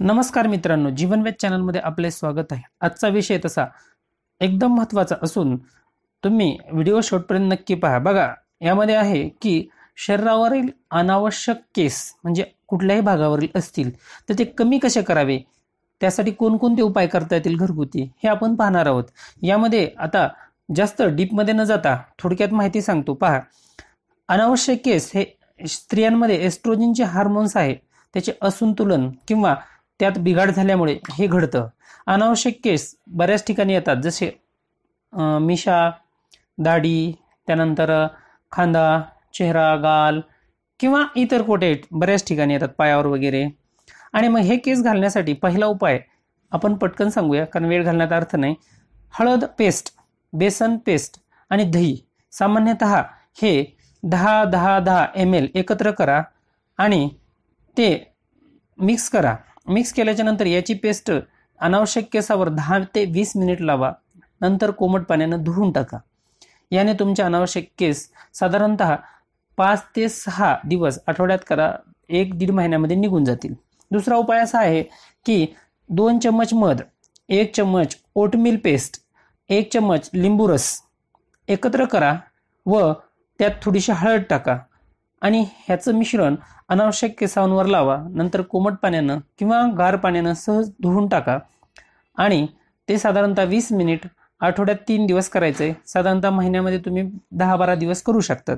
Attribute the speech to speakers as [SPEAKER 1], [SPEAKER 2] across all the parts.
[SPEAKER 1] नमस्कार मित्रांनो जीवनवेद चॅनलमध्ये आपले स्वागत आहे आजचा विषय तसा एकदम महत्त्वाचा असून तुम्ही व्हिडिओ शॉर्टपर्यंत नक्की पहा बघा यामध्ये आहे की शरीरावरील अनावश्यक केस म्हणजे कुठल्याही भागावरील असतील तर ते कमी कसे करावे त्यासाठी कोणकोणते उपाय करता येतील घरगुती हे आपण पाहणार आहोत यामध्ये आता जास्त डीपमध्ये न जाता थोडक्यात माहिती सांगतो पहा अनावश्यक केस हे स्त्रियांमध्ये एस्ट्रोजिनचे हार्मोन्स आहे त्याचे असंतुलन किंवा त्यात बिघाड झाल्यामुळे हे घडतं अनावश्यक केस बऱ्याच ठिकाणी येतात जसे मिशा दाढी त्यानंतर खांदा चेहरा गाल किंवा इतर कोठे बऱ्याच ठिकाणी येतात पायावर वगैरे आणि मग हे केस घालण्यासाठी पहिला उपाय आपण पटकन सांगूया कारण वेळ घालण्यात अर्थ नाही हळद पेस्ट बेसन पेस्ट आणि दही सामान्यत हे दहा दहा दहा एम एल एकत्र करा आणि ते मिक्स करा मिक्स केल्याच्यानंतर याची पेस्ट अनावश्यक केसावर दहा ते वीस मिनिट लावा नंतर कोमट पाण्यानं धुवून टाका याने तुमचे अनावश्यक केस साधारणत पाच ते सहा दिवस आठवड्यात करा एक दीड महिन्यामध्ये निघून जातील दुसरा उपाय असा आहे की दोन चम्मच मध एक चम्मच ओटमिल पेस्ट एक चम्मच लिंबू रस एकत्र करा व त्यात थोडीशी हळद टाका आणि ह्याचं मिश्रण अनावश्यक केसांवर लावा नंतर कोमट पाण्यानं किंवा गार पाण्यानं सहज धुवून टाका आणि ते साधारणतः वीस मिनिट आठवड्यात तीन दिवस करायचे साधारणतः महिन्यामध्ये तुम्ही दहा बारा दिवस करू शकतात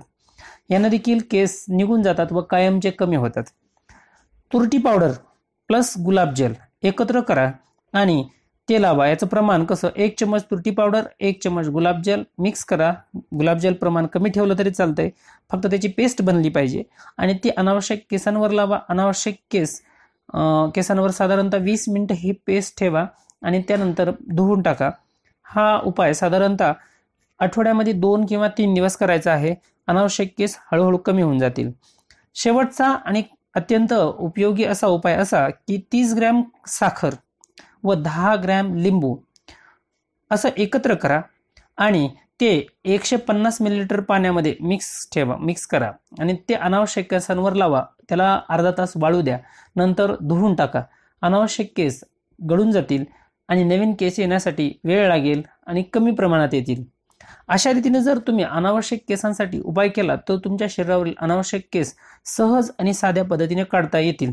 [SPEAKER 1] यानं देखील केस निघून जातात व कायमचे कमी होतात तुरटी पावडर प्लस गुलाब गुलाबजल एकत्र करा आणि ते लावा याचं प्रमाण कसं एक चम्मच तुरटी पावडर एक चम्मच गुलाबजल मिक्स करा गुलाबजल प्रमाण कमी ठेवलं तरी चालतंय फक्त त्याची पेस्ट बनली पाहिजे आणि ती अनावश्यक केसांवर लावा अनावश्यक केस केसांवर साधारणतः वीस मिनटं ही पेस्ट ठेवा आणि त्यानंतर धुवून टाका हा उपाय साधारणतः आठवड्यामध्ये दोन किंवा तीन दिवस करायचा आहे अनावश्यक केस हळूहळू कमी होऊन जातील शेवटचा आणि अत्यंत उपयोगी असा उपाय असा की तीस ग्रॅम साखर व दहा ग्रॅम लिंबू असं एकत्र करा आणि ते एकशे पन्नास मिलीलिटर पाण्यामध्ये मिक्स ठेवा मिक्स करा आणि ते अनावश्यक केसांवर लावा त्याला अर्धा तास वाळू द्या नंतर धुवून टाका अनावश्यक केस गळून जातील आणि नवीन केस येण्यासाठी वेळ लागेल आणि कमी प्रमाणात येतील अशा रीतीने जर तुम्ही अनावश्यक केसांसाठी उपाय केला तर तुमच्या शरीरावरील अनावश्यक केस सहज आणि साध्या पद्धतीने काढता येतील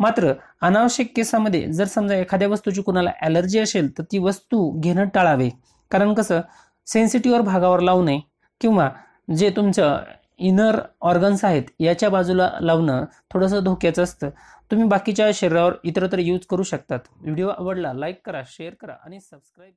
[SPEAKER 1] मात्र अनावश्यक केसामध्ये जर समजा एखाद्या वस्तूची कुणाला ॲलर्जी असेल तर ती वस्तू घेणं टाळावे कारण कसं सेन्सिटिव्ह भागावर लावू नये किंवा जे तुमचं इनर ऑर्गन्स आहेत याच्या बाजूला लावणं थोडंसं धोक्याचं असतं तुम्ही बाकीच्या शरीरावर इतरत्र यूज करू शकतात व्हिडिओ आवडला लाईक करा शेअर करा आणि सबस्क्राईब